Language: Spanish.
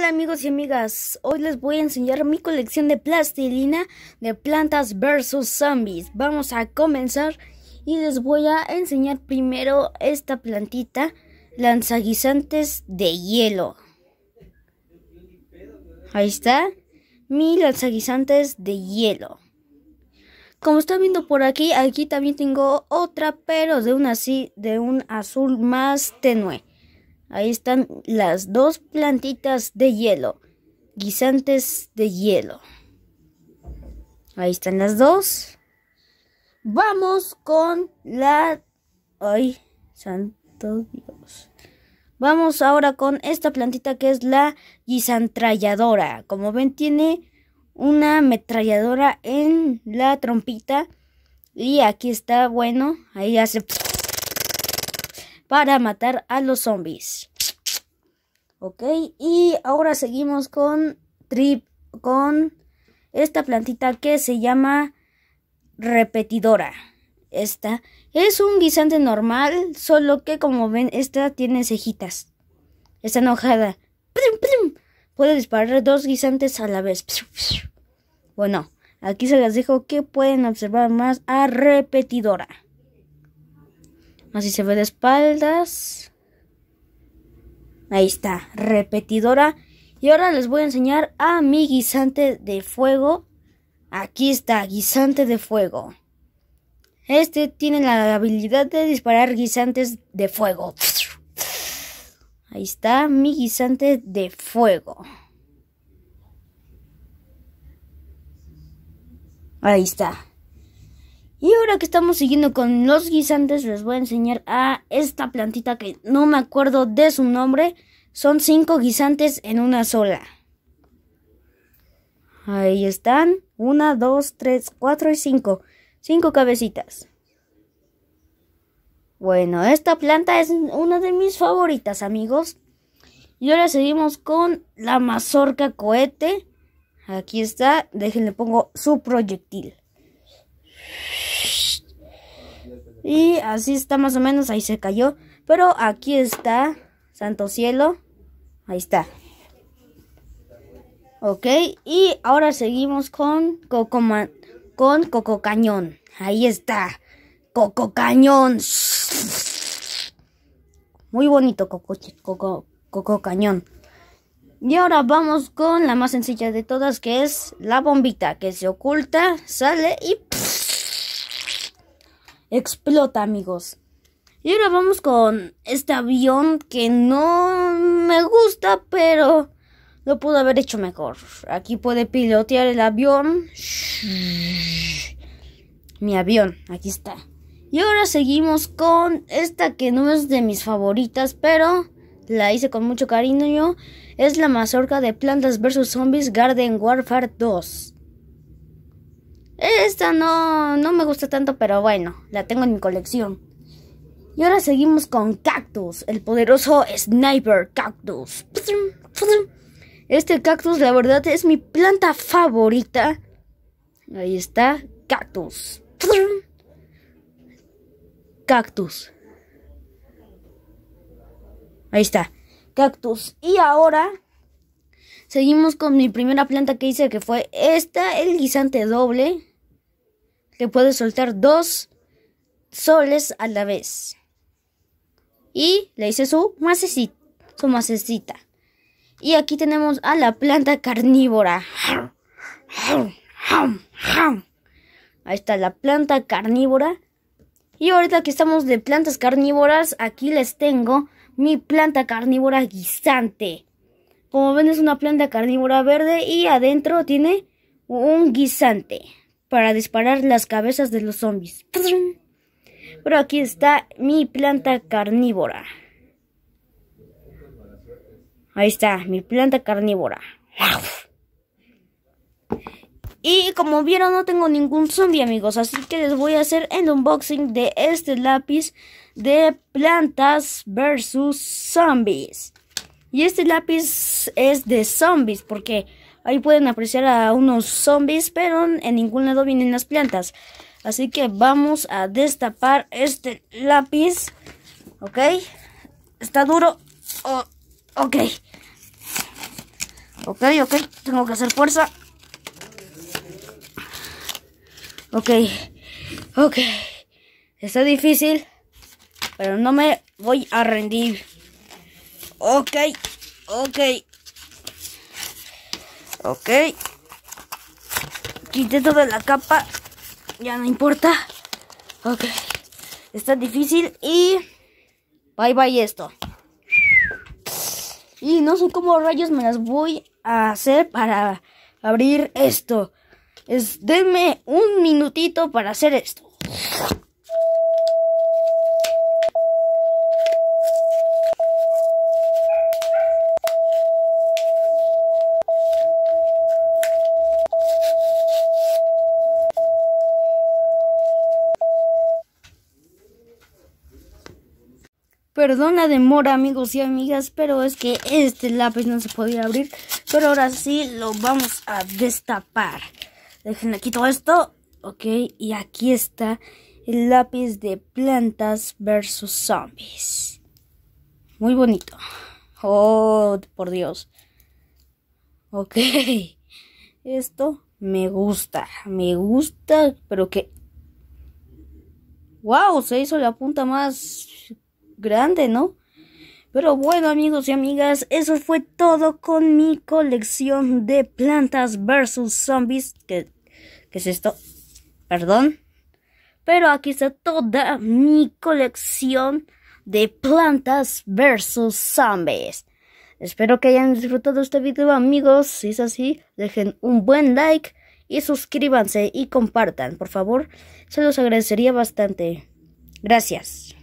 Hola amigos y amigas, hoy les voy a enseñar mi colección de plastilina de plantas versus zombies. Vamos a comenzar y les voy a enseñar primero esta plantita, lanzaguisantes de hielo. Ahí está, mi lanzaguisantes de hielo. Como están viendo por aquí, aquí también tengo otra, pero de, una, de un azul más tenue. Ahí están las dos plantitas de hielo. Guisantes de hielo. Ahí están las dos. Vamos con la... Ay, santo Dios. Vamos ahora con esta plantita que es la guisantralladora. Como ven tiene una ametralladora en la trompita. Y aquí está, bueno, ahí hace para matar a los zombies. Ok, y ahora seguimos con trip con esta plantita que se llama repetidora. Esta es un guisante normal, solo que como ven, esta tiene cejitas. Está enojada. Puede disparar dos guisantes a la vez. Bueno, aquí se las dejo que pueden observar más a repetidora. Así se ve de espaldas. Ahí está, repetidora. Y ahora les voy a enseñar a mi guisante de fuego. Aquí está, guisante de fuego. Este tiene la habilidad de disparar guisantes de fuego. Ahí está mi guisante de fuego. Ahí está. Y ahora que estamos siguiendo con los guisantes, les voy a enseñar a esta plantita que no me acuerdo de su nombre. Son cinco guisantes en una sola. Ahí están. Una, dos, tres, cuatro y cinco. Cinco cabecitas. Bueno, esta planta es una de mis favoritas, amigos. Y ahora seguimos con la mazorca cohete. Aquí está. Déjenle pongo su proyectil. Y así está más o menos, ahí se cayó. Pero aquí está, santo cielo, ahí está. Ok, y ahora seguimos con Coco, con Coco Cañón. Ahí está, Coco Cañón. Muy bonito Coco, Coco, Coco Cañón. Y ahora vamos con la más sencilla de todas, que es la bombita, que se oculta, sale y explota, amigos. Y ahora vamos con este avión que no me gusta, pero lo pude haber hecho mejor. Aquí puede pilotear el avión. Mi avión, aquí está. Y ahora seguimos con esta que no es de mis favoritas, pero la hice con mucho cariño. Es la mazorca de plantas versus zombies Garden Warfare 2. Esta no, no me gusta tanto, pero bueno, la tengo en mi colección. Y ahora seguimos con Cactus, el poderoso Sniper Cactus. Este cactus, la verdad, es mi planta favorita. Ahí está, Cactus. Cactus. Ahí está, Cactus. Y ahora seguimos con mi primera planta que hice, que fue esta, el guisante doble que puede soltar dos soles a la vez. Y le hice su su macecita. Y aquí tenemos a la planta carnívora. Ahí está la planta carnívora. Y ahorita que estamos de plantas carnívoras, aquí les tengo mi planta carnívora guisante. Como ven es una planta carnívora verde y adentro tiene un guisante para disparar las cabezas de los zombies. Pero aquí está mi planta carnívora. Ahí está, mi planta carnívora. Y como vieron, no tengo ningún zombie, amigos. Así que les voy a hacer el unboxing de este lápiz de plantas versus zombies. Y este lápiz es de zombies, porque Ahí pueden apreciar a unos zombies, pero en ningún lado vienen las plantas. Así que vamos a destapar este lápiz. ¿Ok? ¿Está duro? Oh, ok. Ok, ok. Tengo que hacer fuerza. Ok. Ok. Está difícil. Pero no me voy a rendir. Ok. Ok. Ok. Quité toda la capa. Ya no importa. Ok. Está difícil y... Bye bye esto. Y no sé cómo rayos me las voy a hacer para abrir esto. Es, denme un minutito para hacer esto. Perdona la demora amigos y amigas, pero es que este lápiz no se podía abrir. Pero ahora sí lo vamos a destapar. aquí todo esto. Ok, y aquí está el lápiz de plantas versus zombies. Muy bonito. Oh, por Dios. Ok. Esto me gusta. Me gusta, pero que... ¡Wow! Se hizo la punta más grande, ¿no? Pero bueno amigos y amigas, eso fue todo con mi colección de plantas versus zombies. ¿Qué, es esto? Perdón. Pero aquí está toda mi colección de plantas versus zombies. Espero que hayan disfrutado este video amigos. Si es así, dejen un buen like y suscríbanse y compartan, por favor. Se los agradecería bastante. Gracias.